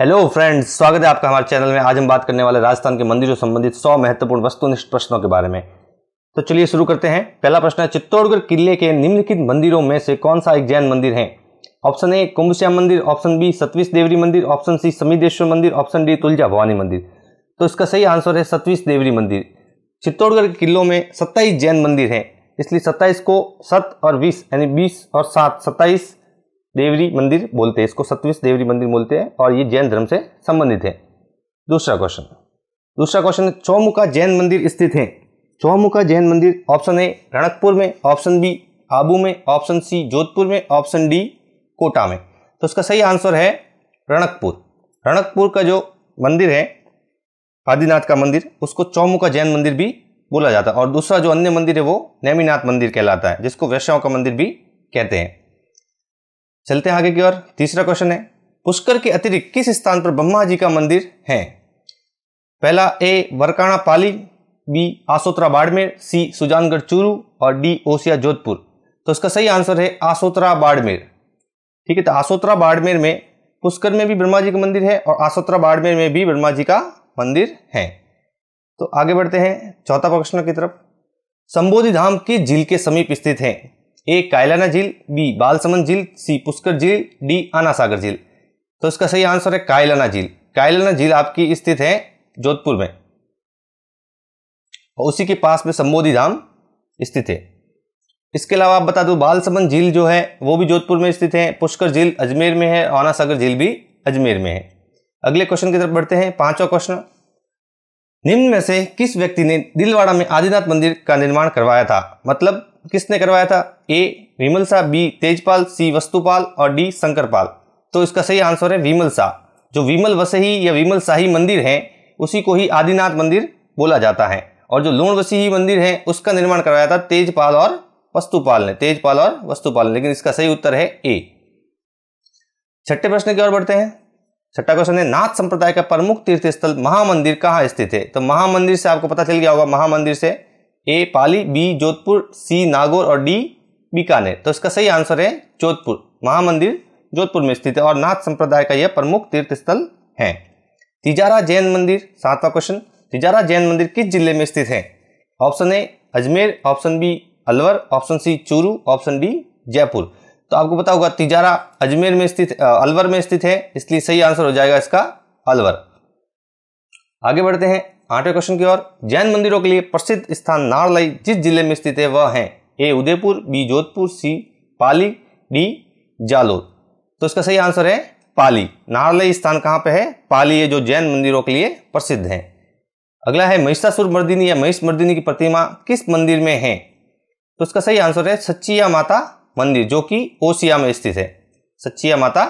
hello friends स्वागत है आपका हमारे चैनल में आज हम बात करने वाले राजस्थान के मंदिरों संबंधित सौ महत्वपूर्ण वस्तुनिष्ठ प्रश्नों के बारे में तो चलिए शुरू करते हैं पहला प्रश्न है चित्तौड़गढ़ किले के निम्नलिखित मंदिरों में से कौन सा एक जैन मंदिर है ऑप्शन ए कुंभश्याम मंदिर ऑप्शन बी सतवीस देवरी मंदिर ऑप्शन सी समीदेश्वर मंदिर ऑप्शन डी तुलजा भवानी मंदिर तो इसका सही आंसर है सतवीस देवरी मंदिर चित्तौड़गढ़ के किलों में सत्ताईस जैन मंदिर हैं इसलिए सत्ताईस को सत और बीस यानी बीस और सात सत्ताईस देवरी मंदिर बोलते हैं इसको सत्विश देवरी मंदिर बोलते हैं और ये जैन धर्म से संबंधित है दूसरा क्वेश्चन दूसरा क्वेश्चन है चौमुखा जैन मंदिर स्थित है चौमुखा जैन मंदिर ऑप्शन ए रणकपुर में ऑप्शन बी आबू में ऑप्शन सी जोधपुर में ऑप्शन डी कोटा में तो इसका सही आंसर है रणकपुर रणकपुर का जो मंदिर है आदिनाथ का मंदिर उसको चौमुखा जैन मंदिर भी बोला जाता है और दूसरा जो अन्य मंदिर है वो नैमीनाथ मंदिर कहलाता है जिसको वैष्णव का मंदिर भी कहते हैं चलते आगे की ओर तीसरा क्वेश्चन है पुष्कर के अतिरिक्त किस स्थान पर ब्रह्मा जी का मंदिर है पहला A Varkana Pali B Asotra Barmer C Sujangarh Churu और डी ओसिया जोधपुर तो इसका सही आंसर है आसोत्रा बाड़मेर ठीक है तो आसोत्रा बाड़मेर में पुष्कर में भी ब्रह्मा जी का मंदिर है और आसोत्रा बाड़मेर में भी ब्रह्मा जी का मंदिर है तो आगे बढ़ते हैं चौथा प्रश्न की तरफ संबोधि धाम किस झील के समीप स्थित है ए कायलाना झील बी बालसमंद झील सी पुष्कर झील डी सागर झील तो इसका सही आंसर है कायलाना झील कायलाना झील आपकी स्थित है जोधपुर में और उसी के पास में संबोधि धाम स्थित है इसके अलावा आप बता दो बालसमंद झील जो है वो भी जोधपुर में स्थित है पुष्कर झील अजमेर में है आना सागर झील भी अजमेर में है अगले क्वेश्चन की तरफ बढ़ते हैं पांचवा क्वेश्चन निम्न में से किस व्यक्ति ने दिलवाड़ा में आदिनाथ मंदिर का निर्माण करवाया था मतलब किसने करवाया था A Vimal Shah B Tejpal C Vastupal और डी शंकरपाल तो इसका सही आंसर है विमल शाह जो विमल वसही या विमल शाही मंदिर हैं उसी को ही आदिनाथ मंदिर बोला जाता है और जो लोण वसीही मंदिर है उसका निर्माण करवाया था तेजपाल और वस्तुपाल ने तेजपाल और वस्तुपाल ने लेकिन इसका सही उत्तर है ए छठे प्रश्न की ओर बढ़ते हैं छठा क्वेश्चन है नाथ संप्रदाय का प्रमुख तीर्थस्थल महामंदिर कहाँ स्थित है तो महामंदिर से आपको पता चल गया होगा महामंदिर से A Pali B Jodhpur C Nagaur और डी बीकानेर तो इसका सही आंसर है जोधपुर महामंदिर जोधपुर में स्थित है और नाथ संप्रदाय का यह प्रमुख तीर्थ स्थल है तिजारा जैन मंदिर सातवां क्वेश्चन तिजारा जैन मंदिर किस जिले में स्थित है option A Ajmer option B Alwar option C Churu option D Jaipur तो आपको पता होगा तिजारा अजमेर में स्थित अलवर में स्थित है इसलिए सही आंसर हो जाएगा इसका अलवर आगे बढ़ते हैं आठवें क्वेश्चन की ओर जैन मंदिरों के लिए प्रसिद्ध स्थान नारलाई जिस जिले में स्थित है वह है A Udaipur B Jodhpur C Pali D Jalore तो इसका सही आंसर है पाली नारलई स्थान कहाँ पे है पाली ये जो जैन मंदिरों के लिए प्रसिद्ध है अगला है महिषासुर मर्दिनी या महिष मर्दिनी की प्रतिमा किस मंदिर में है तो इसका सही आंसर है सच्चिया माता मंदिर जो कि ओसिया में स्थित है सच्चिया माता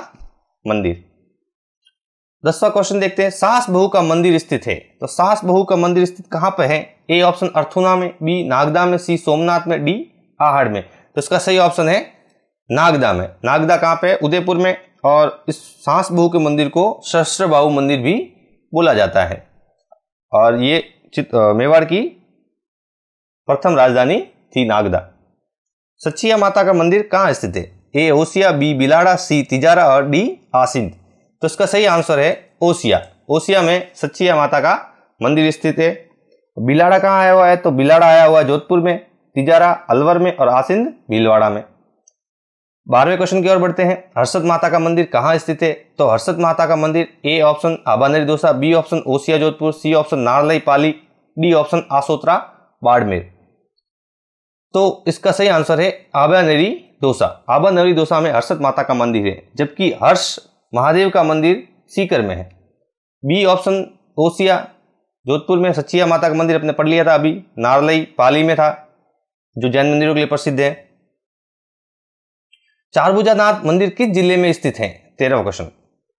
मंदिर दसवा क्वेश्चन देखते हैं सास बहू का मंदिर स्थित है तो सास बहू का मंदिर स्थित कहाँ पर है ए ऑप्शन अर्थुना में बी नागदा में सी सोमनाथ में डी आहड़ में तो इसका सही ऑप्शन है नागदा में नागदा कहाँ पे है उदयपुर में और इस सास बहू के मंदिर को बाहू मंदिर भी बोला जाता है और ये मेवाड़ की प्रथम राजधानी थी नागदा सचिया माता का मंदिर कहाँ स्थित है A Osian B Bilara C Tijara और डी आसिंध तो इसका सही आंसर है ओसिया ओसिया में सच्चिया माता का मंदिर स्थित है बिलाड़ा कहाँ आया हुआ है तो बिलाड़ा आया हुआ है जोधपुर में तिजारा अलवर में और आसिंद भीलवाड़ा में बारहवें क्वेश्चन की ओर बढ़ते हैं हर्षद माता का मंदिर कहाँ स्थित है तो हर्षद माता का मंदिर A option Abhaneri Dausa B option Osian Jodhpur C option Narlai Pali D option Asotra Barmer तो इसका सही आंसर है आबानरी दोसा आबानेरी दोसा में हर्षद माता का मंदिर है जबकि हर्ष महादेव का मंदिर सीकर में है बी ऑप्शन ओसिया जोधपुर में सचिया माता का मंदिर अपने पढ़ लिया था अभी नारलई पाली में था जो जैन मंदिरों के लिए प्रसिद्ध है चारभुजानाथ मंदिर किस जिले में स्थित है तेरहवा question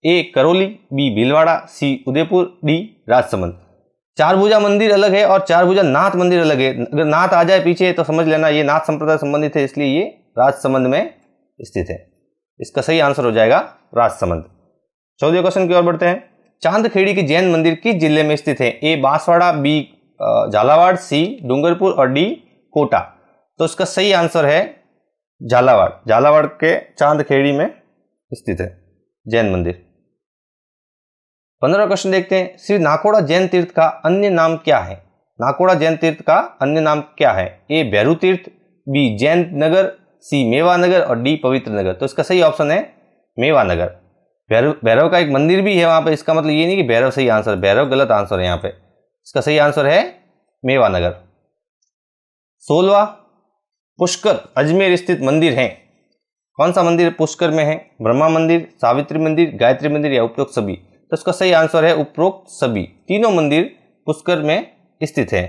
A Karauli B Bhilwara C Udaipur D Rajsamand Charbhuja मंदिर अलग है और चारभुजा नाथ मंदिर अलग है अगर नाथ आ जाए पीछे तो समझ लेना ये नाथ संप्रदाय संबंधित है इसलिए ये राजसमंद में स्थित है इसका सही आंसर हो जाएगा राजसमंद चौदह क्वेश्चन की ओर बढ़ते हैं चांदखेड़ी के जैन मंदिर किस जिले में स्थित है A Banswara B Jhalawar C Dungarpur और डी कोटा तो इसका सही आंसर है झालावाड़ झालावाड़ के चांदखेड़ी में स्थित है जैन मंदिर पंद्रह क्वेश्चन देखते हैं श्री नाकोड़ा जैन तीर्थ का अन्य नाम क्या है नाकोड़ा जैन तीर्थ का अन्य नाम क्या है ए भैरू तीर्थ बी जैन नगर सी मेवा नगर और डी पवित्र नगर तो इसका सही ऑप्शन है मेवा नगर भैरव भैरव का एक मंदिर भी है वहाँ पे इसका मतलब ये नहीं कि भैरव सही आंसर भैरव गलत आंसर है यहाँ पे इसका सही आंसर है मेवा नगर सोलवा पुष्कर अजमेर स्थित मंदिर है कौन सा मंदिर पुष्कर में है ब्रह्मा मंदिर सावित्री मंदिर गायत्री मंदिर या उपरोक्त सभी तो इसका सही आंसर है उपरोक्त सभी तीनों मंदिर पुष्कर में स्थित है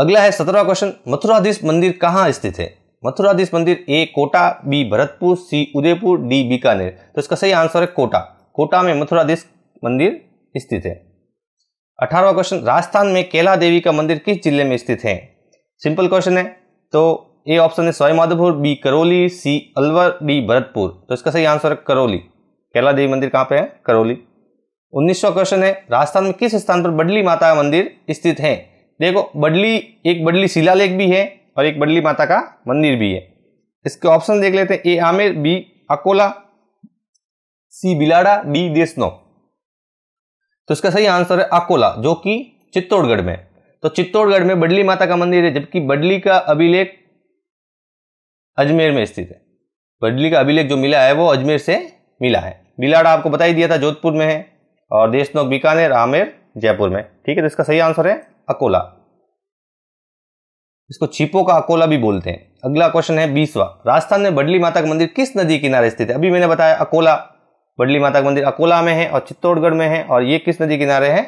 अगला है सत्रहवा क्वेश्चन मथुराधीश मंदिर कहाँ स्थित है मथुराधीश मंदिर A Kota B Bharatpur C Udaipur D Bikaner तो इसका सही आंसर है कोटा कोटा में मथुराधीश मंदिर स्थित है अठारहवा क्वेश्चन राजस्थान में केला देवी का मंदिर किस जिले में स्थित है सिंपल क्वेश्चन है तो ए ऑप्शन है Sawai Madhopur B Karauli C Alwar D Bharatpur तो इसका सही आंसर है करौली केला देवी मंदिर कहाँ पे है करौली उन्नीसवा क्वेश्चन है राजस्थान में किस स्थान पर बडली माता का मंदिर स्थित है देखो बडली एक बडली शिला लेख भी है और एक बडली माता का मंदिर भी है इसके ऑप्शन देख लेते हैं A Amer B Akola C Bilara D Deshnok तो इसका सही आंसर है अकोला जो कि चित्तौड़गढ़ में तो चित्तौड़गढ़ में बडली माता का मंदिर है जबकि बडली का अभिलेख अजमेर में स्थित है बडली का अभिलेख जो मिला है वो अजमेर से मिला है बिलाड़ा आपको बता ही दिया था जोधपुर में है और देशनोक बीकानेर आमेर जयपुर में ठीक है तो इसका सही आंसर है अकोला इसको छिपो का अकोला भी बोलते हैं अगला क्वेश्चन है बीसवा राजस्थान में बडली माता का मंदिर किस नदी किनारे स्थित है अभी मैंने बताया अकोला बडली माता का मंदिर अकोला में है और चित्तौड़गढ़ में है और ये किस नदी किनारे है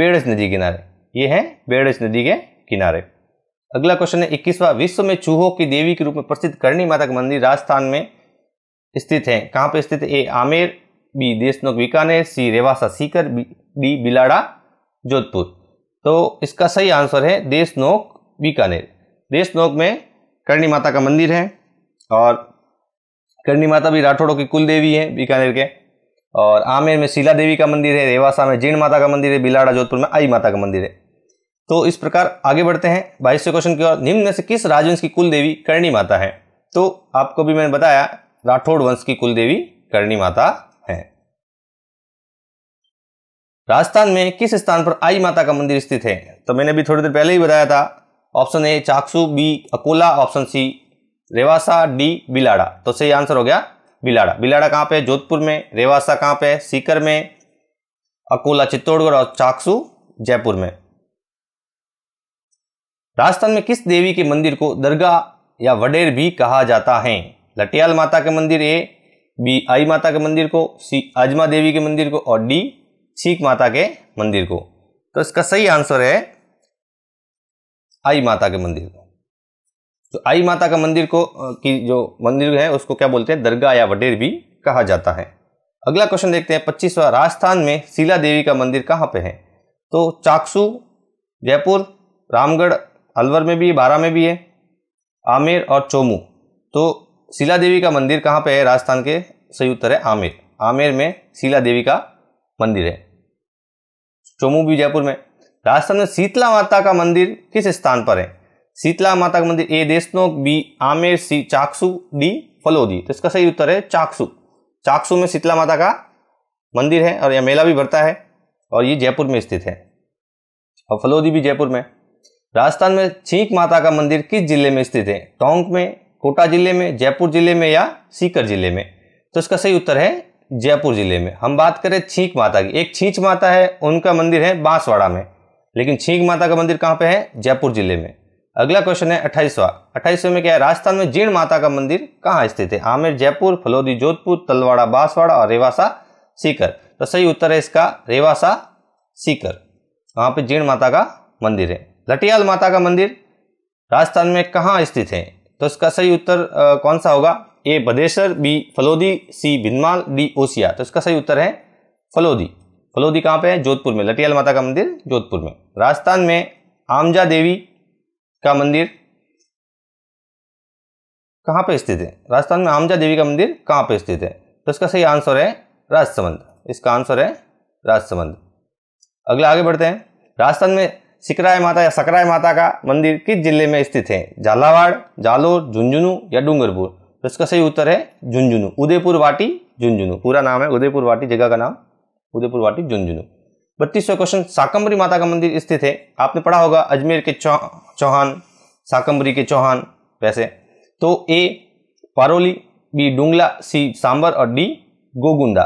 बेड़स नदी किनारे ये है बेड़स नदी के किनारे अगला क्वेश्चन है इक्कीसवा विश्व में चूहों की देवी के रूप में प्रसिद्ध करणी माता का मंदिर राजस्थान में स्थित है कहाँ पर स्थित है A Amer B Deshnok Bikaner C Rewasa Sikar B D Bilara Jodhpur तो इसका सही आंसर है देशनोक बीकानेर देशनोक में करणी माता का मंदिर है और करणी माता भी राठौड़ों की कुल देवी है बीकानेर के और आमेर में शीला देवी का मंदिर है रेवासा में जीर्ण माता का मंदिर है बिलाड़ा जोधपुर में आई माता का मंदिर है तो इस प्रकार आगे बढ़ते हैं बाईसवें क्वेश्चन की ओर निम्न से किस राजवंश की कुल देवी करणी माता है तो आपको भी मैंने बताया राठौड़ वंश की कुल देवी करणी माता राजस्थान में किस स्थान पर आई माता का मंदिर स्थित है तो मैंने अभी थोड़ी देर पहले ही बताया था option A Chaksu B Akola option C Rewasa D Bilara तो सही आंसर हो गया बिलाड़ा बिलाड़ा कहाँ पे जोधपुर में रेवासा कहाँ पे सीकर में अकोला चित्तौड़गढ़ और चाकसू जयपुर में राजस्थान में किस देवी के मंदिर को दरगाह या वडेर भी कहा जाता है लटियाल माता के मंदिर ए बी आई माता के मंदिर को सी आजमा देवी के मंदिर को और डी सीख माता के मंदिर को तो इसका सही आंसर है आई माता के मंदिर को तो आई माता का मंदिर को की जो मंदिर है उसको क्या बोलते हैं दरगाह या वडेर भी कहा जाता है अगला क्वेश्चन देखते हैं पच्चीसवा राजस्थान में शीला देवी का मंदिर कहाँ पे है तो चाकसू जयपुर रामगढ़ अलवर में भी बारा में भी है आमेर और चोमू तो शीला देवी का मंदिर कहाँ पे है राजस्थान के सही उत्तर है आमेर आमेर में शीला देवी का मंदिर है चोमू भी जयपुर में राजस्थान में शीतला माता का मंदिर किस स्थान पर है शीतला माता का मंदिर A Deshnok B Amer C Chaksu D Phalodi तो इसका सही उत्तर है चाकसू चाकसू में शीतला माता का मंदिर है और यह मेला भी भरता है और ये जयपुर में स्थित है और फलोदी भी जयपुर में राजस्थान में छींक माता का मंदिर किस जिले में स्थित है टोंक में कोटा जिले में जयपुर जिले में या सीकर जिले में तो इसका सही उत्तर है जयपुर ज़िले में हम बात करें छींक माता की एक छींच माता है उनका मंदिर है बांसवाड़ा में लेकिन छींक माता का मंदिर कहाँ पे है जयपुर ज़िले में अगला क्वेश्चन है अट्ठाईसवा अट्ठाईसवें में क्या है राजस्थान में जीर्ण माता का मंदिर कहाँ स्थित है आमिर जयपुर फलोदी जोधपुर तलवाड़ा बांसवाड़ा और रेवासा सीकर तो सही उत्तर है इसका रेवासा सीकर वहाँ पर जीर्ण माता का मंदिर है लटियाल माता का मंदिर राजस्थान में कहाँ स्थित है तो इसका सही उत्तर कौन सा होगा A Badesar B Phalodi C Bhinmal D Osian तो इसका सही उत्तर है फलोदी फलोदी कहाँ पे है जोधपुर में लटियाल माता का मंदिर जोधपुर में राजस्थान में आमजा देवी का मंदिर कहाँ पे स्थित है राजस्थान में आमजा देवी का मंदिर कहाँ पे स्थित है तो इसका सही आंसर है राजसमंद इसका आंसर है राजसमंद अगला आगे बढ़ते हैं राजस्थान में सिकराय माता या सकराय माता का मंदिर किस जिले में स्थित है झालावाड़ जालोर झुंझुनू या डूंगरपुर तो इसका सही उत्तर है झुंझुनू उदयपुर वाटी झुंझुनू पूरा नाम है उदयपुर वाटी जगह का नाम उदयपुर वाटी झुंझुनू बत्तीसवा क्वेश्चन साकम्बरी माता का मंदिर स्थित है आपने पढ़ा होगा अजमेर के चौ चौहान साकम्बरी के चौहान वैसे तो A Paroli B Dungla C Sambhar और डी गोगुंदा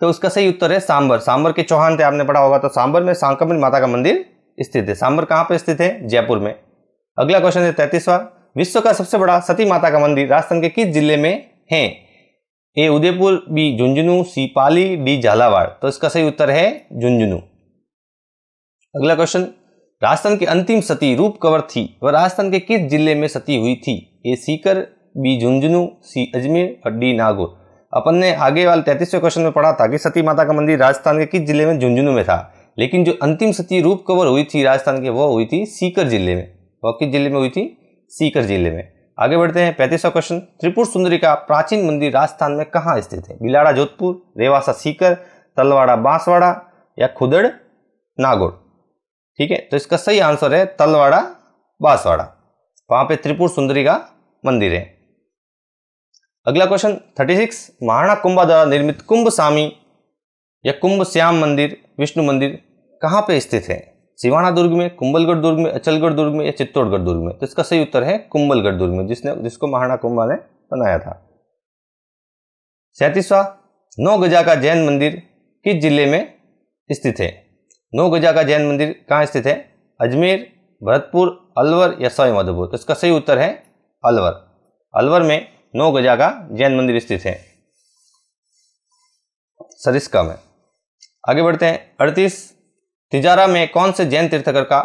तो उसका सही उत्तर है सांबर सांबर के चौहान थे आपने पढ़ा होगा तो सांबर में सांकम्बरी माता का मंदिर स्थित है सांबर कहाँ पर स्थित है जयपुर में अगला क्वेश्चन है तैतीसवा विश्व का सबसे बड़ा सती माता का मंदिर राजस्थान के किस जिले में है A Udaipur B Jhunjhunu C Pali D Jhalawar तो इसका सही उत्तर है झुंझुनू अगला क्वेश्चन राजस्थान की अंतिम सती रूप कवर थी वह राजस्थान के किस जिले में सती हुई थी A Sikar B Jhunjhunu C Ajmer और डी नागौर अपन ने आगे वाले तैतीसवें क्वेश्चन में पढ़ा था कि सती माता का मंदिर राजस्थान के किस जिले में झुंझुनू में था लेकिन जो अंतिम सती रूप कवर हुई थी राजस्थान के वो हुई थी सीकर जिले में वह किस जिले में हुई थी सीकर जिले में आगे बढ़ते हैं पैंतीसवा क्वेश्चन त्रिपुर सुंदरी का प्राचीन मंदिर राजस्थान में कहाँ स्थित है बिलाड़ा जोधपुर रेवासा सीकर तलवाड़ा बांसवाड़ा या खुदड़ नागौर ठीक है तो इसका सही आंसर है तलवाड़ा बांसवाड़ा वहाँ पे त्रिपुर सुंदरी का मंदिर है अगला क्वेश्चन 36 महाराणा कुंभा द्वारा निर्मित कुंभ स्वामी या कुंभ श्याम मंदिर विष्णु मंदिर कहाँ पे स्थित है सिवाना दुर्ग में कुंबलगढ़ दुर्ग में अचलगढ़ दुर्ग में या चित्तौड़गढ़ दुर्ग में तो इसका सही उत्तर है कुंबलगढ़ दुर्ग में जिसने जिसको महाराणा कुंभा ने बनाया था सैंतीसवा नौ गजा का जैन मंदिर किस जिले में स्थित है नौ गजा का जैन मंदिर कहाँ स्थित है अजमेर भरतपुर अलवर या सवाई माधोपुर तो इसका सही उत्तर है अलवर अलवर में नौ गजा का जैन मंदिर स्थित है सरिस्का में आगे बढ़ते हैं अड़तीस तिजारा में कौन से जैन तीर्थकर का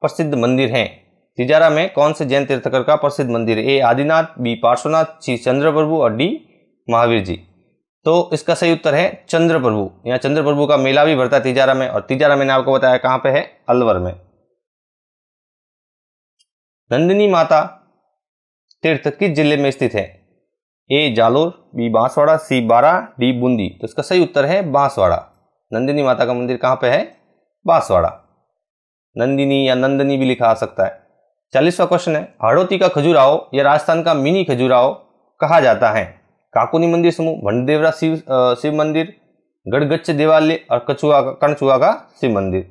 प्रसिद्ध मंदिर है तिजारा में कौन से जैन तीर्थकर का प्रसिद्ध मंदिर A Adinath B Parshvanath C Chandra Prabhu और डी महावीर जी तो इसका सही उत्तर है चंद्र प्रभु यहाँ चंद्र प्रभु का मेला भी भरता है तिजारा में और तिजारा मैंने आपको बताया कहाँ पे है अलवर में नंदिनी माता तीर्थ किस जिले में स्थित है A Jalore B Banswara C Bara D Bundi तो इसका सही उत्तर है बांसवाड़ा नंदिनी माता का मंदिर कहाँ पे है बांसवाड़ा नंदिनी या नंदनी भी लिखा आ सकता है चालीसवा क्वेश्चन है हड़ौती का खजुराहो या राजस्थान का मिनी खजुराहो कहा जाता है काकुनी मंदिर समूह भंडदेवरा शिव शिव मंदिर गढ़गच्छ देवालय और कछुआ का कणचुआ का शिव मंदिर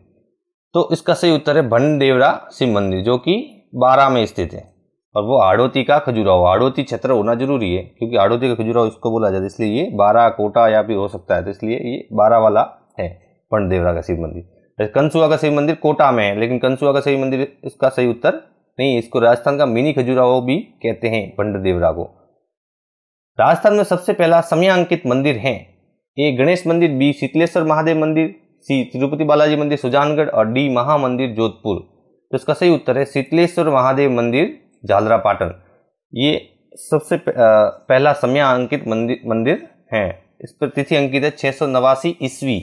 तो इसका सही उत्तर है भंडदेवरा शिव मंदिर जो कि बारह में स्थित है और वो आड़ोती का खजुराहो आड़ोती क्षेत्र होना जरूरी है क्योंकि आड़ोती का खजुराहो इसको बोला जाता है इसलिए ये बारह कोटा या भी हो सकता है तो इसलिए ये बारह वाला है पंडदेवरा का शिव मंदिर कंसुआ का सही मंदिर कोटा में है लेकिन कंसुआ का सही मंदिर इसका सही उत्तर नहीं इसको राजस्थान का मिनी खजुराहो भी कहते हैं पंडित देवरा को राजस्थान में सबसे पहला समयांकित मंदिर है ए गणेश मंदिर बी शीतलेश्वर महादेव मंदिर सी तिरुपति बालाजी मंदिर सुजानगढ़ और डी महामंदिर जोधपुर तो इसका सही उत्तर है शीतलेश्वर महादेव मंदिर झालरा पाटन ये सबसे पहला समयांकित मंदिर मंदिर है इस पर तिथि अंकित है छः सौ नवासी ईस्वी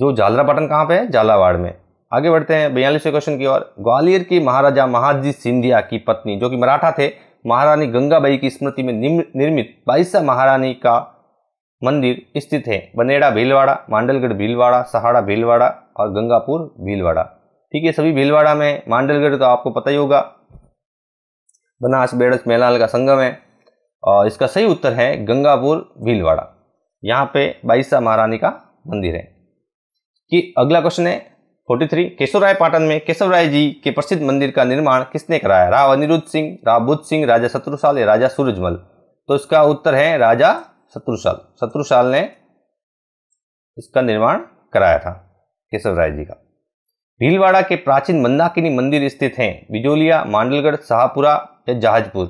जो जालरा कहाँ पे है झालावाड़ में आगे बढ़ते हैं बयालीसवें क्वेश्चन की ओर ग्वालियर की महाराजा महाजी सिंधिया की पत्नी जो कि मराठा थे महारानी गंगाबाई की स्मृति में निर्मित बाईसा महारानी का मंदिर स्थित है बनेड़ा भीलवाड़ा मांडलगढ़ भीलवाड़ा सहाड़ा भीलवाड़ा और गंगापुर भीलवाड़ा ठीक है सभी भीलवाड़ा में मांडलगढ़ तो आपको पता ही होगा बनास बेड़स मेलाल का संगम है और इसका सही उत्तर है गंगापुर भीलवाड़ा यहाँ पे बाईसा महारानी का मंदिर है कि अगला क्वेश्चन है फोर्टी थ्री केशव राय पाटन में केशव राय जी के प्रसिद्ध मंदिर का निर्माण किसने कराया राव अनिरुद्ध सिंह राव बुद्ध सिंह राजा शत्रुशाल या राजा सूरजमल तो इसका उत्तर है राजा शत्रुशाल शत्रुशाल ने इसका निर्माण कराया था केशव राय जी का भीलवाड़ा के प्राचीन मंदाकिनी मंदिर स्थित हैं बिजोलिया मांडलगढ़ शाहपुरा या जहाजपुर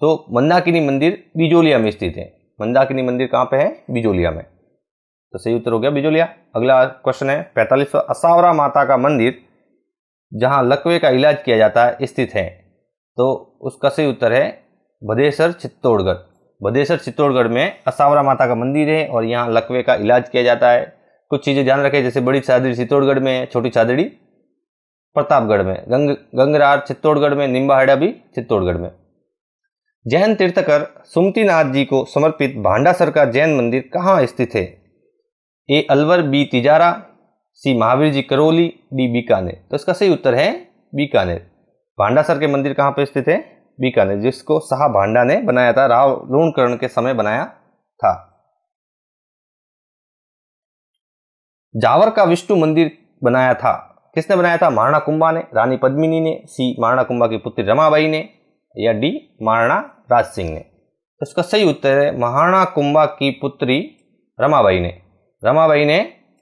तो मंदाकिनी मंदिर बिजोलिया में स्थित है मंदाकिनी मंदिर कहाँ पे है बिजोलिया में तो सही उत्तर हो गया बिजोलिया अगला क्वेश्चन है सौ असावरा माता का मंदिर जहाँ लकवे का इलाज किया जाता है स्थित है तो उसका सही उत्तर है भदेसर चित्तौड़गढ़ भदेसर चित्तौड़गढ़ में असावरा माता का मंदिर है और यहाँ लकवे का इलाज किया जाता है कुछ चीज़ें ध्यान रखें जैसे बड़ी चादड़ी चित्तौड़गढ़ में छोटी चादड़ी प्रतापगढ़ में गंग गंगरार चित्तौड़गढ़ में निम्बाहेड़ा भी चित्तौड़गढ़ में जैन तीर्थकर सुमतीनाथ जी को समर्पित भांडासर का जैन मंदिर कहाँ स्थित है A Alwar B Tijara C Mahavir ji Karauli D Bikaner तो इसका सही उत्तर है बीकानेर भांडा सर के मंदिर कहाँ पर स्थित है बीकानेर जिसको शाह भांडा ने बनाया था राव लूणकरण के समय बनाया था जावर का विष्णु मंदिर बनाया था किसने बनाया था महाराणा कुंभा ने रानी पद्मिनी ने सी महाराणा कुंभा की पुत्री रमाबाई ने या डी महाराणा राज सिंह ने तो इसका सही उत्तर है महाराणा कुंभा की पुत्री रमाबाई ने रमाबाई ने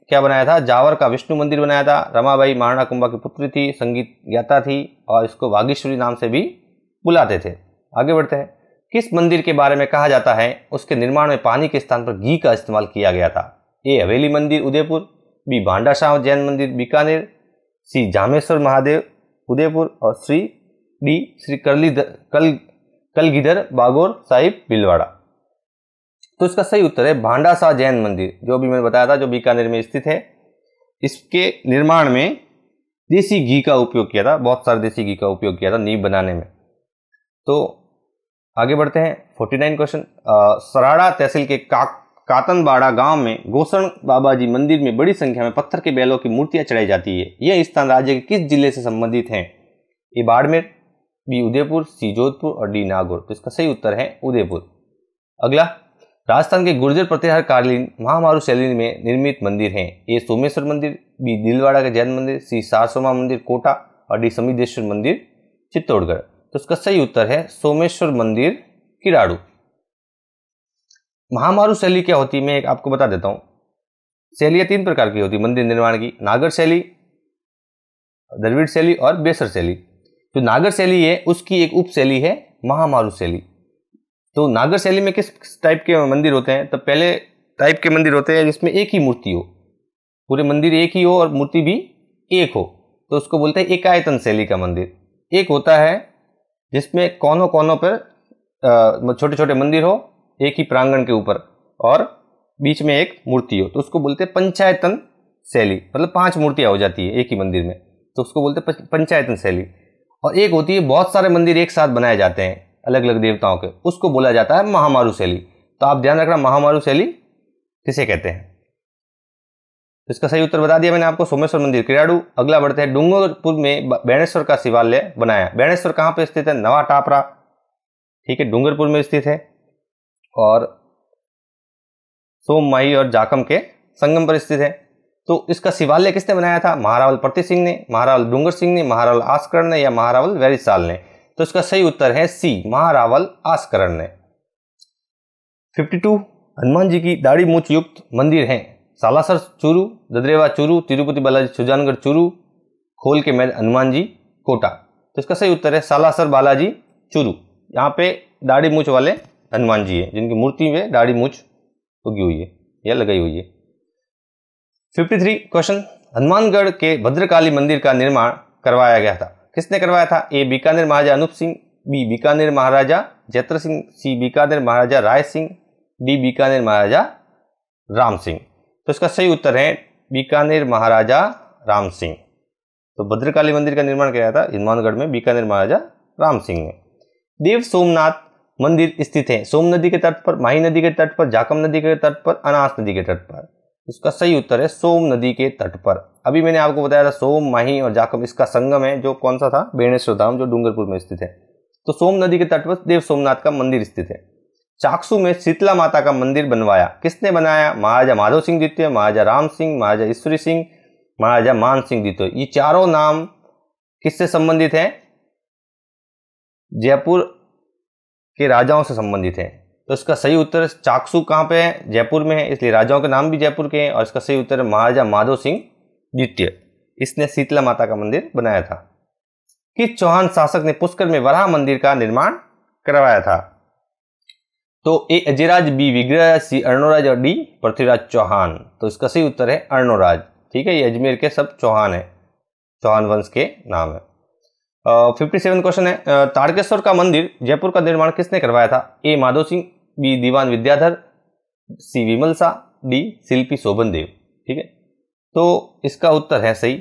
क्या बनाया था जावर का विष्णु मंदिर बनाया था रमाबाई महाराणा कुंभा की पुत्री थी संगीत ज्ञाता थी और इसको वागीश्वरी नाम से भी बुलाते थे आगे बढ़ते हैं किस मंदिर के बारे में कहा जाता है उसके निर्माण में पानी के स्थान पर घी का इस्तेमाल किया गया था ए हवेली मंदिर उदयपुर बी भांडा शाह जैन मंदिर बीकानेर सी जामेश्वर महादेव उदयपुर और श्री डी श्री करली कल कलगीधर बागोर साहिब भीलवाड़ा तो इसका सही उत्तर है भांडा शाह जैन मंदिर जो भी मैंने बताया था जो बीकानेर में स्थित है इसके निर्माण में देसी घी का उपयोग किया था बहुत सारे देसी घी का उपयोग किया था नींव बनाने में तो आगे बढ़ते हैं फोर्टी नाइन क्वेश्चन सराड़ा तहसील के का, कातनबाड़ा गांव में गोसण बाबा जी मंदिर में बड़ी संख्या में पत्थर के बैलों की मूर्तियां चढ़ाई जाती है यह स्थान राज्य के किस जिले से संबंधित हैं A Barmer B Udaipur C Jodhpur और डी नागौर तो इसका सही उत्तर है उदयपुर अगला राजस्थान के गुर्जर कालीन महामारु शैली में निर्मित मंदिर हैं ये सोमेश्वर मंदिर बी दिलवाड़ा का जैन मंदिर सी सारसोमा मंदिर कोटा और डी समिदेश्वर मंदिर चित्तौड़गढ़ तो इसका सही उत्तर है सोमेश्वर मंदिर किराड़ू महामारु शैली क्या होती है मैं एक आपको बता देता हूँ शैलियाँ तीन प्रकार की होती मंदिर निर्माण की नागर शैली द्रविड़ शैली और बेसर शैली जो तो नागर शैली है उसकी एक उप शैली है महामारु शैली तो नागर शैली में किस टाइप के मंदिर होते हैं तब पहले टाइप के मंदिर होते हैं जिसमें एक ही मूर्ति हो पूरे मंदिर एक ही हो और मूर्ति भी एक हो तो उसको बोलते हैं एकायतन शैली का मंदिर एक होता है जिसमें कोनों कोनों पर छोटे छोटे मंदिर हो एक ही प्रांगण के ऊपर और बीच में एक मूर्ति हो तो उसको बोलते हैं पंचायतन शैली मतलब पांच मूर्तियाँ हो जाती है एक ही मंदिर में तो उसको बोलते हैं पंचायतन शैली और एक होती है बहुत सारे मंदिर एक साथ बनाए जाते हैं अलग अलग देवताओं के उसको बोला जाता है महामारू शैली तो आप ध्यान रखना महामारू शैली किसे कहते हैं तो इसका सही उत्तर बता दिया मैंने आपको सोमेश्वर मंदिर क्रियाडू अगला बढ़ते हैं डूंगरपुर में बैणेश्वर का शिवालय बनाया बैणेश्वर कहाँ पर स्थित है नवा टापरा ठीक है डूंगरपुर में स्थित है और माई और जाकम के संगम पर स्थित है तो इसका शिवालय किसने बनाया था महारावल प्रति सिंह ने महारावल डूंगर सिंह ने महारावल आस्करण ने या महारावल वैरिसाल ने तो इसका सही उत्तर है सी महारावल आस्करण ने 52 हनुमान जी की दाढ़ी मूछ युक्त मंदिर हैं सालासर चूरू ददरेवा चूरू तिरुपति बालाजी सुजानगढ़ चूरू खोल के मैद हनुमान जी कोटा तो इसका सही उत्तर है सालासर बालाजी चूरू यहाँ पे दाढ़ी मूछ वाले हनुमान जी हैं जिनकी मूर्ति में दाढ़ी मूछ उगी हुई है या लगाई हुई है 53 क्वेश्चन हनुमानगढ़ के भद्रकाली मंदिर का निर्माण करवाया गया था किसने करवाया था A Bikaner Maharaja Anup Singh B Bikaner Maharaja Jaitra Singh C Bikaner Maharaja Rai Singh D Bikaner Maharaja Ram Singh तो इसका सही उत्तर है बीकानेर महाराजा राम सिंह तो भद्रकाली मंदिर का निर्माण किया था हनुमानगढ़ में बीकानेर महाराजा राम सिंह ने देव सोमनाथ मंदिर स्थित है सोम नदी के तट पर माही नदी के तट पर जाकम नदी के तट पर अनास नदी के तट पर इसका सही उत्तर है सोम नदी के तट पर अभी मैंने आपको बताया था सोम माही और जाकम इसका संगम है जो कौन सा था बेणेश्वर धाम जो डूंगरपुर में स्थित है तो सोम नदी के तट पर देव सोमनाथ का मंदिर स्थित है चाकसू में शीतला माता का मंदिर बनवाया किसने बनाया महाराजा माधव सिंह द्वितीय महाराजा राम सिंह महाराजा ईश्वरी सिंह महाराजा मान सिंह द्वितीय ये चारों नाम किससे संबंधित हैं जयपुर के राजाओं से संबंधित हैं तो इसका सही उत्तर चाकसू कहाँ पे है जयपुर में है इसलिए राजाओं के नाम भी जयपुर के हैं और इसका सही उत्तर है महाराजा माधव सिंह द्वितीय इसने शीतला माता का मंदिर बनाया था किस चौहान शासक ने पुष्कर में वराह मंदिर का निर्माण करवाया था तो ए अजयराज बी विग्रह सी अर्णोराज और डी पृथ्वीराज चौहान तो इसका सही उत्तर है अर्णोराज ठीक है ये अजमेर के सब चौहान है चौहान वंश के नाम है फिफ्टी सेवन क्वेश्चन है तारकेश्वर का मंदिर जयपुर का निर्माण किसने करवाया था A Madhav Singh B Diwan Vidyadhar C Vimal Shah D शिल्पी शोभन देव ठीक है तो इसका उत्तर है सही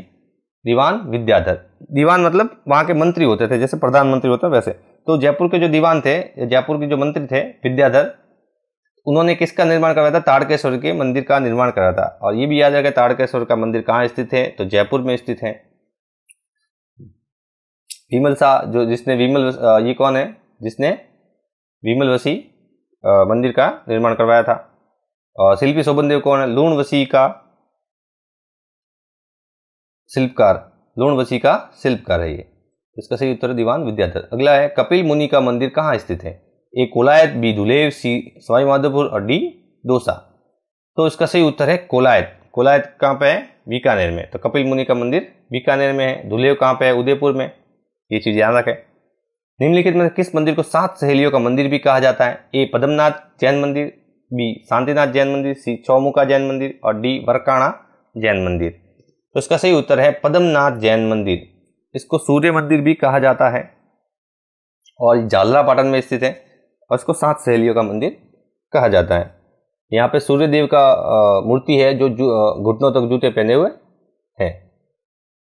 दीवान विद्याधर दीवान मतलब वहाँ के मंत्री होते थे जैसे प्रधानमंत्री होता वैसे तो जयपुर के जो दीवान थे जयपुर के जो मंत्री थे विद्याधर उन्होंने किसका निर्माण करवाया था ताड़केश्वर के मंदिर का निर्माण कराया था और ये भी याद रखें ताड़केश्वर का मंदिर कहाँ स्थित है तो जयपुर में स्थित है विमल शाह जो जिसने विमल ये कौन है जिसने विमल वसी मंदिर का निर्माण करवाया था और शिल्पी शोभन देव कौन है वसी का शिल्पकार वसी का शिल्पकार है ये इसका सही उत्तर दीवान विद्याधर अगला है कपिल मुनि का मंदिर कहाँ स्थित है A Kolayat B Dhulev C Sawai Madhopur और डी दोसा तो इसका सही उत्तर है कोलायत कोलायत कहाँ पे है बीकानेर में तो कपिल मुनि का मंदिर बीकानेर में है धुलेव कहाँ पे है उदयपुर में ये चीज़ याद रखें निम्नलिखित में किस मंदिर को सात सहेलियों का मंदिर भी कहा जाता है ए पद्मनाथ जैन मंदिर बी शांतिनाथ जैन मंदिर सी चौमुखा जैन मंदिर और डी वरकाणा जैन मंदिर तो इसका सही उत्तर है पद्मनाथ जैन मंदिर इसको सूर्य मंदिर भी कहा जाता है और पाटन में स्थित है और इसको सात सहेलियों का मंदिर कहा जाता है यहाँ पे देव का मूर्ति है जो घुटनों तक जूते पहने हुए हैं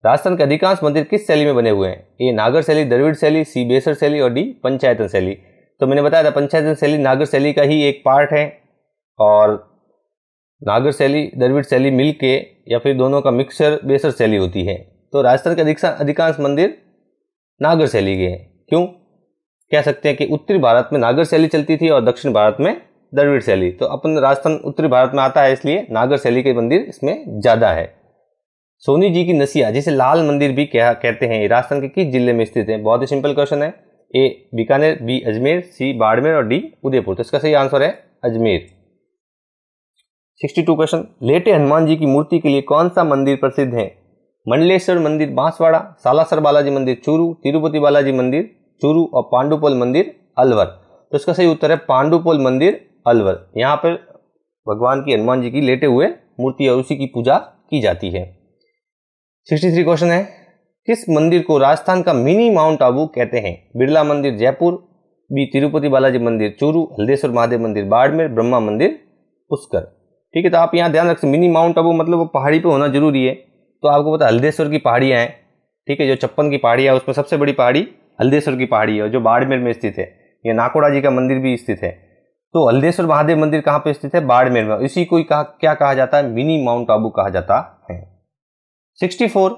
राजस्थान के अधिकांश मंदिर किस शैली में बने हुए हैं ए नागर शैली द्रविड़ शैली सी बेसर शैली और डी पंचायतन शैली तो मैंने बताया था पंचायतन शैली नागर शैली का ही एक पार्ट है और नागर शैली द्रविड़ शैली मिल के या फिर दोनों का मिक्सर बेसर शैली होती है तो राजस्थान के अधिकांश मंदिर नागर शैली के हैं क्यों कह सकते हैं कि उत्तरी भारत में नागर शैली चलती थी और दक्षिण भारत में द्रविड़ शैली तो अपन राजस्थान उत्तरी भारत में आता है इसलिए नागर शैली के मंदिर इसमें ज़्यादा है सोनी जी की नसिया जिसे लाल मंदिर भी कह, कहते हैं राजस्थान के किस जिले में स्थित है बहुत ही सिंपल क्वेश्चन है A Bikaner B Ajmer C Barmer और डी उदयपुर तो इसका सही आंसर है अजमेर 62 क्वेश्चन लेटे हनुमान जी की मूर्ति के लिए कौन सा मंदिर प्रसिद्ध है मंडलेश्वर मंदिर बांसवाड़ा सालासर बालाजी मंदिर चूरू तिरुपति बालाजी मंदिर चूरू और पांडुपोल मंदिर अलवर तो इसका सही उत्तर है पांडुपोल मंदिर अलवर यहाँ पर भगवान की हनुमान जी की लेटे हुए मूर्ति और उसी की पूजा की जाती है सिक्सटी थ्री क्वेश्चन है किस मंदिर को राजस्थान का मिनी माउंट आबू कहते हैं बिरला मंदिर जयपुर बी तिरुपति बालाजी मंदिर चूरू हल्देश्वर महादेव मंदिर बाड़मेर ब्रह्मा मंदिर पुष्कर ठीक है तो आप यहाँ ध्यान रख सकते मिनी माउंट आबू मतलब वो पहाड़ी पे होना जरूरी है तो आपको पता हल्देश्वर की पहाड़ियाँ हैं ठीक है जो छप्पन की पहाड़ियाँ उसमें सबसे बड़ी पहाड़ी हल्देश्वर की पहाड़ी है जो बाड़मेर में स्थित है या नाकोड़ा जी का मंदिर भी स्थित है तो हल्देश्वर महादेव मंदिर कहाँ पर स्थित है बाड़मेर में इसी को कहा क्या कहा जाता है मिनी माउंट आबू कहा जाता है सिक्सटी फोर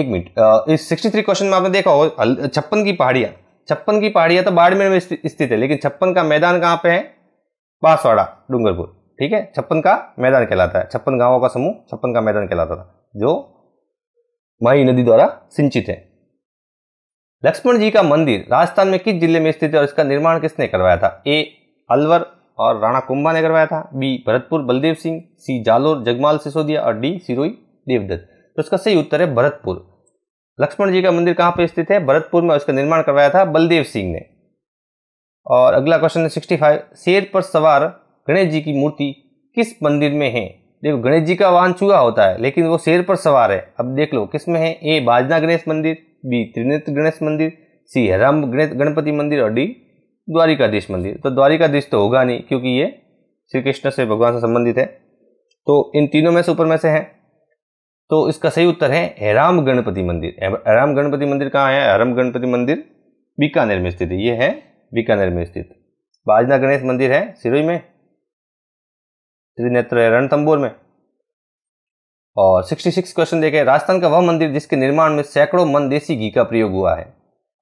एक मिनट इस सिक्सटी थ्री क्वेश्चन में आपने देखा हो छप्पन की पहाड़ियाँ छप्पन की पहाड़ियाँ तो बाड़मेर में स्थित है लेकिन छप्पन का मैदान कहाँ पे है बांसवाड़ा डूंगरपुर ठीक है छप्पन का मैदान कहलाता है छप्पन गांवों का समूह छप्पन का मैदान कहलाता था जो माही नदी द्वारा सिंचित है लक्ष्मण जी का मंदिर राजस्थान में किस जिले में स्थित है और इसका निर्माण किसने करवाया था ए अलवर और राणा कुंभा ने करवाया था बी भरतपुर बलदेव सिंह सी जालोर जगमाल सिसोदिया और डी सिरोई देवदत्त तो उसका सही उत्तर है भरतपुर लक्ष्मण जी का मंदिर कहाँ पर स्थित है भरतपुर में उसका निर्माण करवाया था बलदेव सिंह ने और अगला क्वेश्चन है सिक्सटी फाइव शेर पर सवार गणेश जी की मूर्ति किस मंदिर में है देखो गणेश जी का वाहन चूहा होता है लेकिन वो शेर पर सवार है अब देख लो किस में है ए बाजना गणेश मंदिर बी त्रिनेत्र गणेश मंदिर सी हराम गणेश गणपति मंदिर और डी द्वारिकाधीश मंदिर तो द्वारिकाधीश तो होगा नहीं क्योंकि ये श्री कृष्ण से भगवान से संबंधित है तो इन तीनों में से ऊपर में से है तो इसका सही उत्तर है हैराम गणपति मंदिर हैराम गणपति मंदिर कहाँ है हैराम गणपति मंदिर बीकानेर में स्थित है ये है बीकानेर में स्थित बाजना गणेश मंदिर है सिरोई में त्रिनेत्र है रणथम्बोर में और 66 क्वेश्चन देखें राजस्थान का वह मंदिर जिसके निर्माण में सैकड़ों मन देसी घी का प्रयोग हुआ है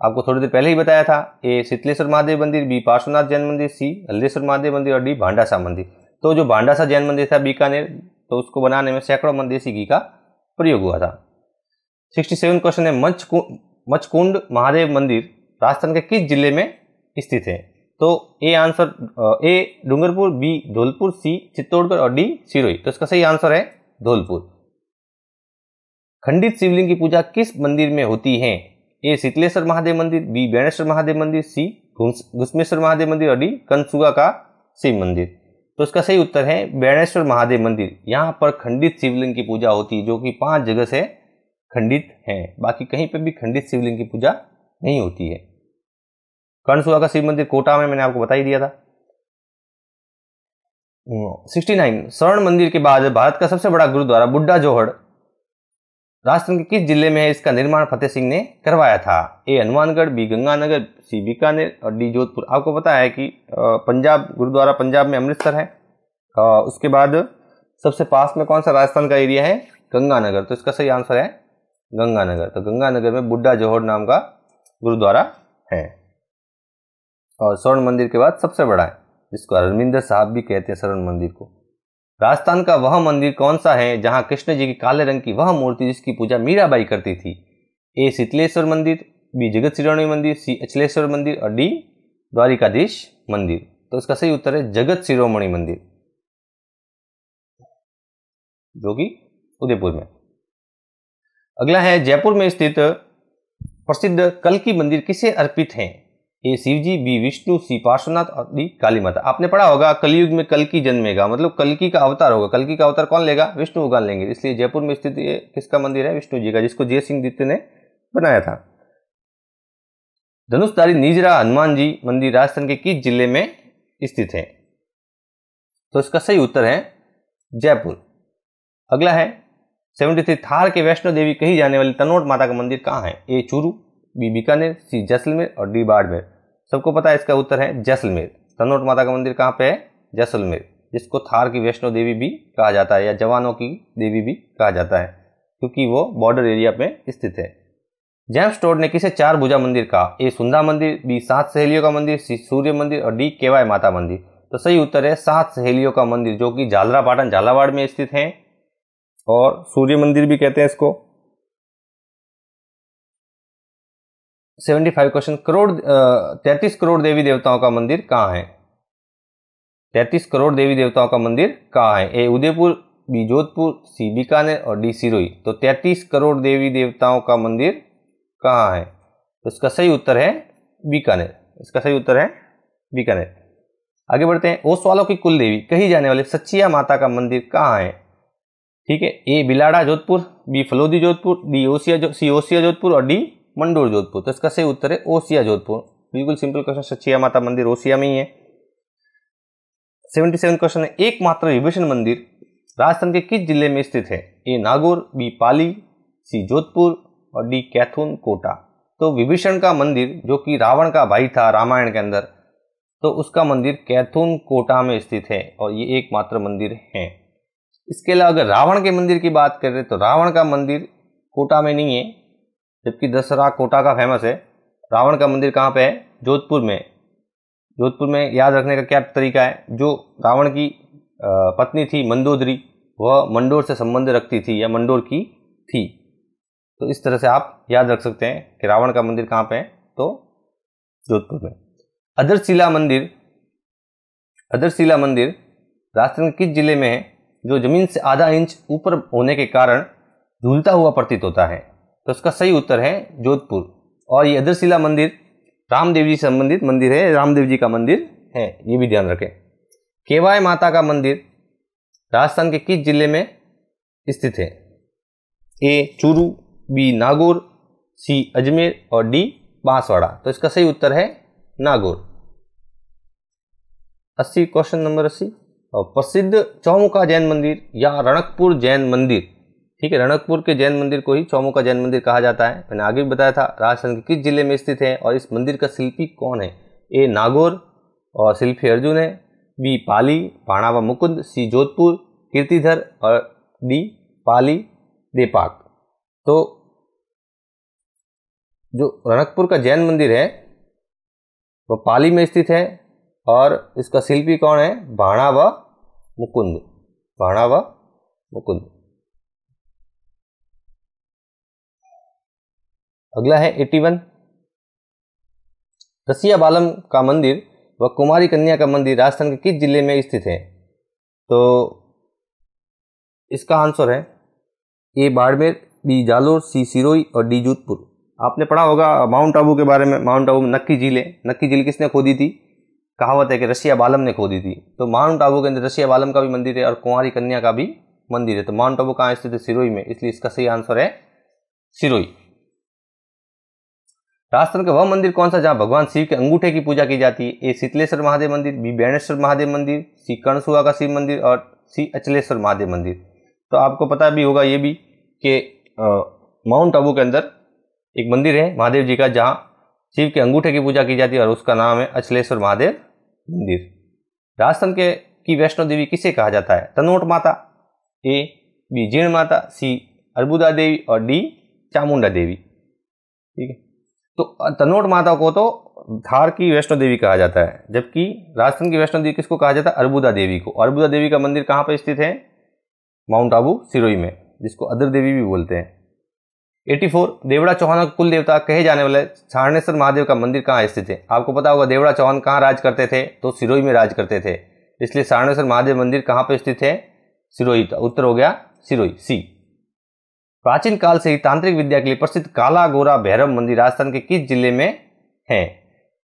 आपको थोड़ी देर पहले ही बताया था ए शीतलेश्वर महादेव मंदिर बी पार्श्वनाथ जैन मंदिर सी हल्लेश्वर महादेव मंदिर और डी भांडासा मंदिर तो जो भांडासा जैन मंदिर था बीकानेर तो उसको बनाने में सैकड़ों मन देसी घी का प्रयोग हुआ था 67 क्वेश्चन है मच्छकुंड महादेव मंदिर राजस्थान के किस जिले में स्थित है तो A answer A Dungarpur B Dholpur C Chittorgarh और डी सिरोही तो इसका सही आंसर है धौलपुर खंडित शिवलिंग की पूजा किस मंदिर में होती है ए शीतलेश्वर महादेव मंदिर बी बैणेश्वर महादेव मंदिर सी घुस्मेश्वर महादेव मंदिर और डी कंसुगा का शिव मंदिर तो इसका सही उत्तर है बैणेश्वर महादेव मंदिर यहाँ पर खंडित शिवलिंग की पूजा होती है जो कि पांच जगह से खंडित है बाकी कहीं पर भी खंडित शिवलिंग की पूजा नहीं होती है कर्णसुआ का शिव मंदिर कोटा में मैंने आपको बता ही दिया था सिक्सटी नाइन स्वर्ण मंदिर के बाद भारत का सबसे बड़ा गुरुद्वारा बुड्ढा जोहड़ राजस्थान के किस जिले में है इसका निर्माण फतेह सिंह ने करवाया था A Hanumangarh B Ganganagar C Bikaner और डी जोधपुर आपको पता है कि पंजाब गुरुद्वारा पंजाब में अमृतसर है उसके बाद सबसे पास में कौन सा राजस्थान का एरिया है गंगानगर तो इसका सही आंसर है गंगानगर तो गंगानगर में बुड्ढा जौहर नाम का गुरुद्वारा है और स्वर्ण मंदिर के बाद सबसे बड़ा है जिसको अरविंदर साहब भी कहते हैं स्वर्ण मंदिर को राजस्थान का वह मंदिर कौन सा है जहां कृष्ण जी की काले रंग की वह मूर्ति जिसकी पूजा मीराबाई करती थी ए शीतलेश्वर मंदिर बी जगत शिरोमणि मंदिर सी अचलेश्वर मंदिर और डी द्वारिकाधीश मंदिर तो इसका सही उत्तर है जगत शिरोमणि मंदिर जो कि उदयपुर में अगला है जयपुर में स्थित प्रसिद्ध कल की मंदिर किसे अर्पित हैं A Shiv ji B Vishnu C Parshvanath और डी काली माता आपने पढ़ा होगा कलयुग में कल की जन्मेगा मतलब कलकी का अवतार होगा कल की का अवतार कौन लेगा विष्णु भगवान लेंगे इसलिए जयपुर में स्थित ये किसका मंदिर है विष्णु जी का जिसको जय सिंह दित्य ने बनाया था धनुषधारी निजरा हनुमान जी मंदिर राजस्थान के किस जिले में स्थित है तो इसका सही उत्तर है जयपुर अगला है सेवेंटी थ्री थार के वैष्णो देवी कही जाने वाली तनोट माता का मंदिर कहाँ है A Churu B Bikaner C Jaisalmer और डी बाड़मेर सबको पता है इसका उत्तर है जैसलमेर तनोट माता का मंदिर कहाँ पे है जैसलमेर जिसको थार की वैष्णो देवी भी कहा जाता है या जवानों की देवी भी कहा जाता है क्योंकि वो बॉर्डर एरिया में स्थित है जेम्स टोड ने किसे चार भुजा मंदिर कहा ए सुंदा मंदिर बी सात सहेलियों का मंदिर सी सूर्य मंदिर और डी केवाय माता मंदिर तो सही उत्तर है सात सहेलियों का मंदिर जो कि झालरापाटन झालावाड़ में स्थित है और सूर्य मंदिर भी कहते हैं इसको सेवेंटी फाइव क्वेश्चन करोड़ तैतीस करोड़ देवी देवताओं का मंदिर कहाँ है तैतीस करोड़ देवी देवताओं का मंदिर कहाँ है A Udaipur B Jodhpur C Bikaner और डी सिरोही तो तैतीस करोड़ देवी देवताओं का मंदिर कहाँ है तो इसका सही उत्तर है बीकानेर इसका सही उत्तर है बीकानेर आगे बढ़ते हैं ओसवालों की कुल देवी कही जाने वाले सच्चिया माता का मंदिर कहाँ है ठीक है A Bilara Jodhpur B Phalodi Jodhpur D Osian जो सी ओसिया जोधपुर और डी मंडोर जोधपुर तो इसका सही उत्तर है ओसिया जोधपुर बिल्कुल सिंपल क्वेश्चन सचिया माता मंदिर ओसिया में ही है सेवेंटी सेवन क्वेश्चन है एकमात्र विभीषण मंदिर राजस्थान के किस जिले में स्थित है A Nagaur B Pali C Jodhpur और डी कैथून कोटा तो विभीषण का मंदिर जो कि रावण का भाई था रामायण के अंदर तो उसका मंदिर कैथून कोटा में स्थित है और ये एकमात्र मंदिर है इसके अलावा अगर रावण के मंदिर की बात करें तो रावण का मंदिर कोटा में नहीं है जबकि दशहरा कोटा का फेमस है रावण का मंदिर कहाँ पे है जोधपुर में जोधपुर में याद रखने का क्या तरीका है जो रावण की पत्नी थी मंदोदरी वह मंडोर से संबंध रखती थी या मंडोर की थी तो इस तरह से आप याद रख सकते हैं कि रावण का मंदिर कहाँ पे है तो जोधपुर में अदरशिला मंदिर अदरशिला मंदिर राजस्थान के किस जिले में है जो जमीन से आधा इंच ऊपर होने के कारण झूलता हुआ प्रतीत होता है तो इसका सही उत्तर है जोधपुर और ये अदरशिला मंदिर रामदेव जी से संबंधित मंदिर है रामदेव जी का मंदिर है ये भी ध्यान रखें केवाय माता का मंदिर राजस्थान के किस जिले में स्थित है A Churu B Nagaur C Ajmer और डी बांसवाड़ा तो इसका सही उत्तर है नागौर अस्सी क्वेश्चन नंबर अस्सी और प्रसिद्ध चौमुखा जैन मंदिर या रणकपुर जैन मंदिर ठीक है रणकपुर के जैन मंदिर को ही चौमो का जैन मंदिर कहा जाता है मैंने आगे भी बताया था राजस्थान के किस जिले में स्थित है और इस मंदिर का शिल्पी कौन है ए नागौर और शिल्पी अर्जुन है बी पाली भाणावा मुकुंद सी जोधपुर कीर्तिधर और डी पाली देपाक तो जो रणकपुर का जैन मंदिर है वो पाली में स्थित है और इसका शिल्पी कौन है भाणावा मुकुंद व मुकुंद अगला है एटी वन रसिया बालम का मंदिर व कुमारी कन्या का मंदिर राजस्थान के किस जिले में स्थित है तो इसका आंसर है A Barmer B Jalore C Sirohi और डी जोधपुर आपने पढ़ा होगा माउंट आबू के बारे में माउंट आबू में नक्की झील है नक्की झील किसने खोदी थी कहावत है कि रसिया बालम ने खोदी थी तो माउंट आबू के अंदर रसिया बालम का भी मंदिर है और कुंवारी कन्या का भी मंदिर है तो माउंट आबू कहाँ स्थित है सिरोई में इसलिए इसका सही आंसर है सिरोई राजस्थान का वह मंदिर कौन सा जहाँ भगवान शिव के अंगूठे की पूजा की जाती है ए शीतलेश्वर महादेव मंदिर बी बैणेश्वर महादेव मंदिर सी कर्णसुआ का शिव मंदिर और सी अचलेश्वर महादेव मंदिर तो आपको पता भी होगा ये भी कि माउंट आबू के अंदर एक मंदिर है महादेव जी का जहाँ शिव के अंगूठे की पूजा की जाती है और उसका नाम है अचलेश्वर महादेव मंदिर राजस्थान के की वैष्णो देवी किसे कहा जाता है तनोट माता ए बी जीर्ण माता सी अर्बुदा देवी और डी चामुंडा देवी ठीक है तो तनोट माता को तो धार की वैष्णो देवी कहा जाता है जबकि राजस्थान की वैष्णो देवी किसको कहा जाता है अर्बुदा देवी को अर्बुदा देवी का मंदिर कहाँ पर स्थित है माउंट आबू सिरोई में जिसको अदर देवी भी बोलते हैं 84 देवड़ा चौहान का कुल देवता कहे जाने वाले छाणेश्वर महादेव का मंदिर कहाँ स्थित है आपको पता होगा देवड़ा चौहान कहाँ राज करते थे तो सिरोई में राज करते थे इसलिए छाणेश्वर महादेव मंदिर कहाँ पर स्थित है सिरोई का उत्तर हो गया सिरोई सी प्राचीन काल से ही तांत्रिक विद्या के लिए प्रसिद्ध काला गोरा भैरव मंदिर राजस्थान के किस जिले में है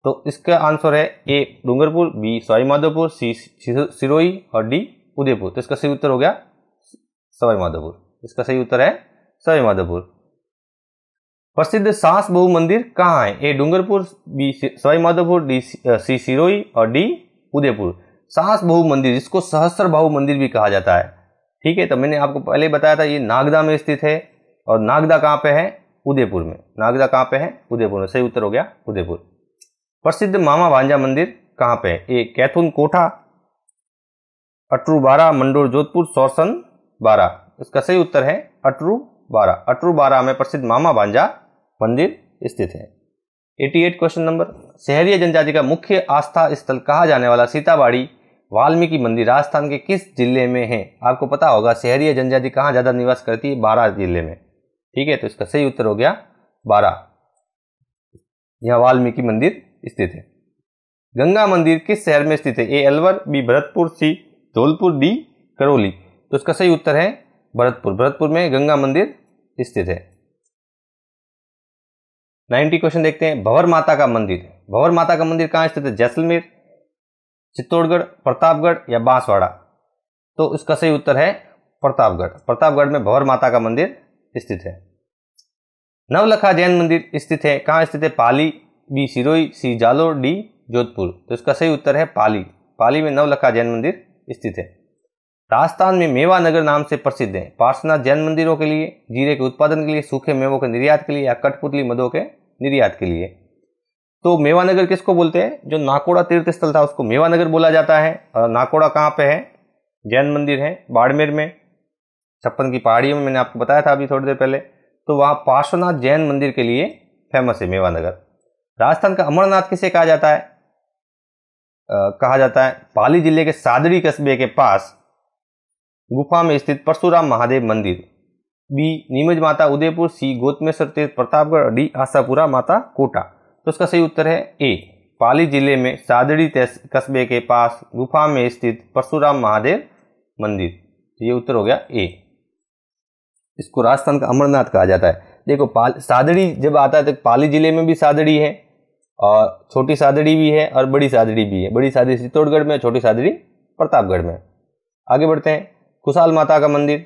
तो इसका आंसर है A Dungarpur B Sawai Madhopur C Sirohi और डी उदयपुर तो इसका सही उत्तर हो गया सवाईमाधोपुर इसका सही उत्तर है सवाईमाधोपुर प्रसिद्ध सास बहु मंदिर कहाँ है A Dungarpur B Sawai Madhopur D C Sirohi और डी उदयपुर सास बहु मंदिर जिसको सहस्त्र बहु मंदिर भी कहा जाता है ठीक है तो मैंने आपको पहले बताया था ये नागदा में स्थित है और नागदा कहाँ पे है उदयपुर में नागदा कहाँ पे है उदयपुर में सही उत्तर हो गया उदयपुर प्रसिद्ध मामा भांजा मंदिर कहाँ पे है ये कैथुन कोठा अटरू बारा मंडोर जोधपुर सौरसन बारा इसका सही उत्तर है अटरू बारा अटरू बारा में प्रसिद्ध मामा भांजा मंदिर स्थित है 88 क्वेश्चन नंबर शहरीय जनजाति का मुख्य आस्था स्थल कहा जाने वाला सीताबाड़ी वाल्मीकि मंदिर राजस्थान के किस जिले में है आपको पता होगा शहरी जनजाति कहाँ ज़्यादा निवास करती है बारह जिले में ठीक है तो इसका सही उत्तर हो गया बारह यहाँ वाल्मीकि मंदिर स्थित है गंगा मंदिर किस शहर में स्थित है A Alwar B Bharatpur C Dholpur D Karauli तो इसका सही उत्तर है भरतपुर भरतपुर में गंगा मंदिर स्थित है नाइन्टी क्वेश्चन देखते हैं भवर माता का मंदिर भवर माता का मंदिर कहाँ स्थित है जैसलमेर चित्तौड़गढ़ प्रतापगढ़ या बांसवाड़ा तो इसका सही उत्तर है प्रतापगढ़ प्रतापगढ़ में भवर माता का मंदिर स्थित है नवलखा जैन मंदिर स्थित है कहाँ स्थित है Pali B Sirohi C Jalore D Jodhpur तो इसका सही उत्तर है पाली पाली में नवलखा जैन मंदिर स्थित है राजस्थान में मेवा नगर नाम से प्रसिद्ध है पार्श्वनाथ जैन मंदिरों के लिए जीरे के उत्पादन के लिए सूखे मेवों के निर्यात के लिए या कठपुतली मदों के निर्यात के लिए तो मेवानगर किसको बोलते हैं जो नाकोड़ा तीर्थ स्थल था उसको मेवानगर बोला जाता है और नाकोड़ा कहाँ पे है जैन मंदिर है बाड़मेर में छप्पन की पहाड़ियों में मैंने आपको बताया था अभी थोड़ी देर पहले तो वहाँ पार्श्वनाथ जैन मंदिर के लिए फेमस है मेवानगर राजस्थान का अमरनाथ किसे कहा जाता है आ, कहा जाता है पाली जिले के सादड़ी कस्बे के पास गुफा में स्थित परशुराम महादेव मंदिर बी नीमज माता उदयपुर सी गोतमेश्वर तीर्थ प्रतापगढ़ डी आशापुरा माता कोटा तो उसका सही उत्तर है ए पाली जिले में सादड़ी कस्बे के पास गुफा में स्थित परशुराम महादेव मंदिर तो ये उत्तर हो गया ए इसको राजस्थान का अमरनाथ कहा जाता है देखो पाल सादड़ी जब आता है तो पाली जिले में भी सादड़ी है और छोटी सादड़ी भी है और बड़ी सादड़ी भी है बड़ी सादड़ी चित्तौड़गढ़ में छोटी सादड़ी प्रतापगढ़ में आगे बढ़ते हैं कुशाल माता का मंदिर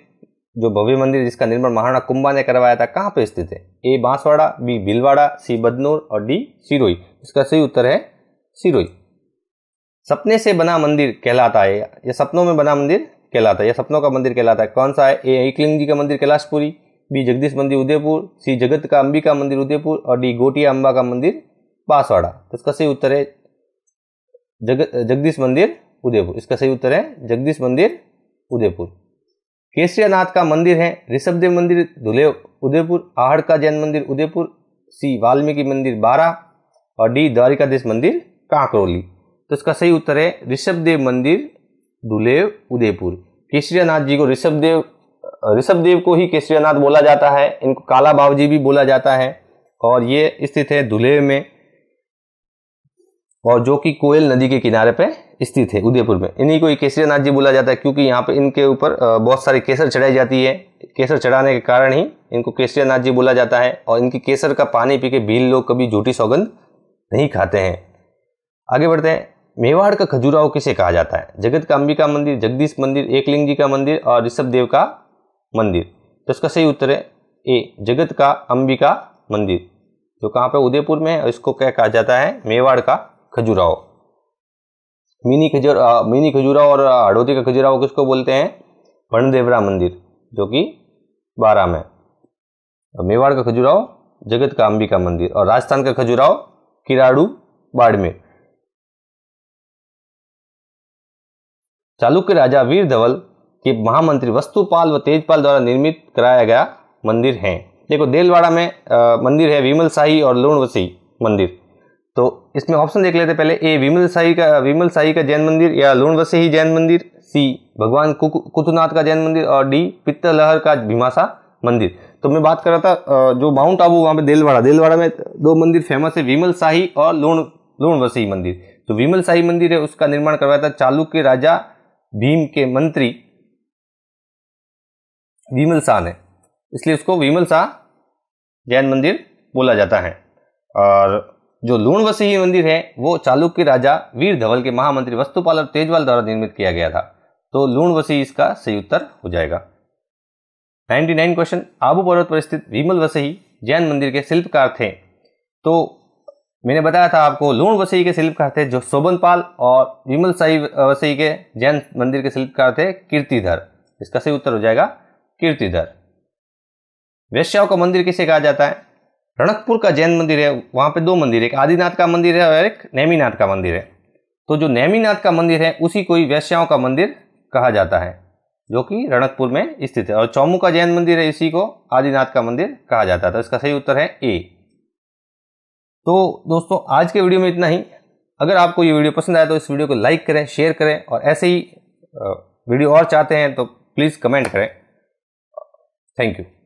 जो भव्य मंदिर जिसका निर्माण महाराणा कुंभा ने करवाया था कहाँ पे स्थित है A Banswara B Bhilwara C Badnore और डी सिरोई इसका सही उत्तर है सिरोई सपने से बना मंदिर कहलाता है या सपनों में बना मंदिर कहलाता है या सपनों का मंदिर कहलाता है कौन सा है ए एकलिंग जी का मंदिर कैलाशपुरी बी जगदीश मंदिर उदयपुर सी जगत का अंबिका मंदिर उदयपुर और डी गोटिया अम्बा का मंदिर बांसवाड़ा तो इसका सही उत्तर है जग जगदीश मंदिर उदयपुर इसका सही उत्तर है जगदीश मंदिर उदयपुर केसरियानाथ का मंदिर है ऋषभदेव मंदिर धुले उदयपुर आहड़ का जैन मंदिर उदयपुर सी वाल्मीकि मंदिर बारह और डी द्वारिकाधीश मंदिर कांकरोली तो इसका सही उत्तर है ऋषभदेव मंदिर धुलेव उदयपुर केसरियानाथ जी को ऋषभदेव ऋषभदेव को ही केसरियानाथ बोला जाता है इनको काला बाबू जी भी बोला जाता है और ये स्थित है धुलेव में और जो कि कोयल नदी के किनारे पे स्थित है उदयपुर में इन्हीं को केसरीनाथ जी बोला जाता है क्योंकि यहाँ पर इनके ऊपर बहुत सारी केसर चढ़ाई जाती है केसर चढ़ाने के कारण ही इनको केसरीनाथ जी बोला जाता है और इनकी केसर का पानी पी के भील लोग कभी झूठी सौगंध नहीं खाते हैं आगे बढ़ते हैं मेवाड़ का खजुराहो किसे कहा जाता है जगत का अंबिका मंदिर जगदीश मंदिर एकलिंग जी का मंदिर और ऋषभ देव का मंदिर तो इसका सही उत्तर है ए जगत का अंबिका मंदिर जो कहाँ पर उदयपुर में है इसको क्या कहा जाता है मेवाड़ का खजुराहो मिनी खजूर मिनी खजूरा और हड़ौती का खजूरा वो किसको बोलते हैं वणदेवरा मंदिर जो कि बारह में मेवाड़ का खजुराहो जगत का अंबिका मंदिर और राजस्थान का खजुराहो किराड़ू बाड़मेर चालुक्य राजा वीर धवल के महामंत्री वस्तुपाल व तेजपाल द्वारा निर्मित कराया गया मंदिर है देखो देलवाड़ा में आ, मंदिर है विमल शाही और लूणवसी मंदिर तो इसमें ऑप्शन देख लेते पहले ए विमल साई का विमल साई का जैन मंदिर या ही जैन मंदिर सी भगवान कुतुनाथ का जैन मंदिर और डी पित्तलहर का भीमाशा मंदिर तो मैं बात कर रहा था जो माउंट आबू वहाँ पे देलवाड़ा देलवाड़ा में दो मंदिर फेमस है विमल शाही और लोण लोणवसी मंदिर तो विमल शाही मंदिर है उसका निर्माण करवाया था चालुक्य राजा भीम के मंत्री विमल शाह ने इसलिए उसको विमल शाह जैन मंदिर बोला जाता है और जो लूण वसी मंदिर है वो चालुक्य राजा वीर धवल के महामंत्री वस्तुपाल और तेजवाल द्वारा निर्मित किया गया था तो लूण वसी इसका सही उत्तर हो जाएगा 99 क्वेश्चन आबू पर्वत पर स्थित विमल वसही जैन मंदिर के शिल्पकार थे तो मैंने बताया था आपको लूण वसई के शिल्पकार थे जो शोभनपाल और विमल साई वसई के जैन मंदिर के शिल्पकार थे कीर्तिधर इसका सही उत्तर हो जाएगा कीर्तिधर वैश्याओं का मंदिर किसे कहा जाता है रणकपुर का जैन मंदिर है वहाँ पे दो मंदिर है एक आदिनाथ का मंदिर है और एक नैमीनाथ का मंदिर है तो जो नैमीनाथ का मंदिर है उसी को ही वैश्याओं का मंदिर कहा जाता है जो कि रणकपुर में स्थित है और चौमू का जैन मंदिर है इसी को आदिनाथ का मंदिर कहा जाता है तो इसका सही उत्तर है ए तो दोस्तों आज के वीडियो में इतना ही अगर आपको ये वीडियो पसंद आया तो इस वीडियो को लाइक करें शेयर करें और ऐसे ही वीडियो और चाहते हैं तो प्लीज़ कमेंट करें थैंक यू